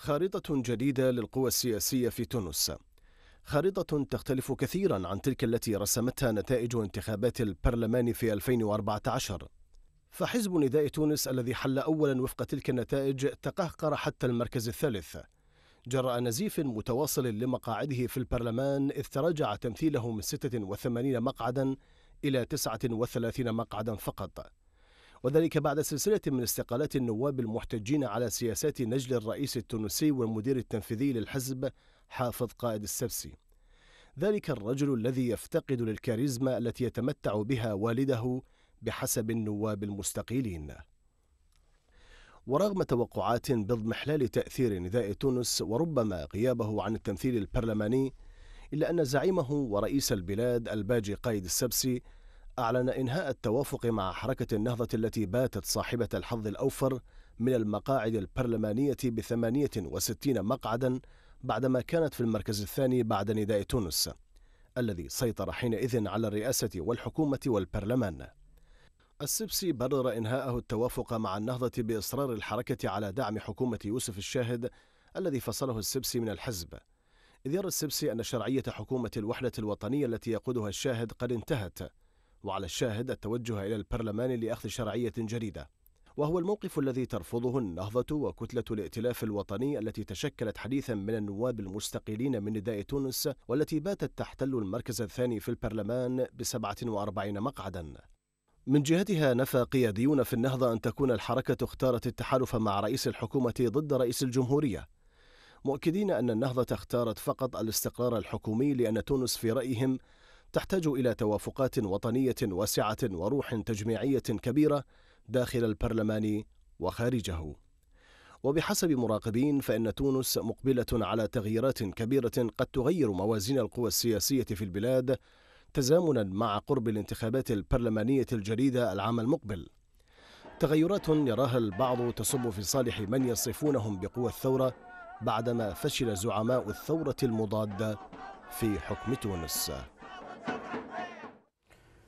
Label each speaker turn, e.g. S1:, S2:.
S1: خارطة جديدة للقوى السياسية في تونس خارطة تختلف كثيرا عن تلك التي رسمتها نتائج انتخابات البرلمان في 2014 فحزب نداء تونس الذي حل أولا وفق تلك النتائج تقهقر حتى المركز الثالث جراء نزيف متواصل لمقاعده في البرلمان إذ تراجع تمثيله من 86 مقعدا إلى 39 مقعدا فقط وذلك بعد سلسلة من استقالات النواب المحتجين على سياسات نجل الرئيس التونسي والمدير التنفيذي للحزب حافظ قائد السبسي ذلك الرجل الذي يفتقد للكاريزما التي يتمتع بها والده بحسب النواب المستقيلين ورغم توقعات باضمحلال تأثير نداء تونس وربما غيابه عن التمثيل البرلماني إلا أن زعيمه ورئيس البلاد الباجي قايد السبسي أعلن إنهاء التوافق مع حركة النهضة التي باتت صاحبة الحظ الأوفر من المقاعد البرلمانية بثمانية وستين مقعدا بعدما كانت في المركز الثاني بعد نداء تونس الذي سيطر حينئذ على الرئاسة والحكومة والبرلمان السبسي برر إنهاءه التوافق مع النهضة بإصرار الحركة على دعم حكومة يوسف الشاهد الذي فصله السبسي من الحزب إذ يرى السبسي أن شرعية حكومة الوحدة الوطنية التي يقودها الشاهد قد انتهت وعلى الشاهد التوجه إلى البرلمان لأخذ شرعية جديدة وهو الموقف الذي ترفضه النهضة وكتلة الائتلاف الوطني التي تشكلت حديثا من النواب المستقيلين من نداء تونس والتي باتت تحتل المركز الثاني في البرلمان ب 47 مقعدا من جهتها نفى قياديون في النهضة أن تكون الحركة اختارت التحالف مع رئيس الحكومة ضد رئيس الجمهورية مؤكدين أن النهضة اختارت فقط الاستقرار الحكومي لأن تونس في رأيهم تحتاج إلى توافقات وطنية واسعة وروح تجميعية كبيرة داخل البرلمان وخارجه وبحسب مراقبين فإن تونس مقبلة على تغييرات كبيرة قد تغير موازين القوى السياسية في البلاد تزامنا مع قرب الانتخابات البرلمانية الجديدة العام المقبل تغيرات يراها البعض تصب في صالح من يصفونهم بقوى الثورة بعدما فشل زعماء الثورة المضادة في حكم تونس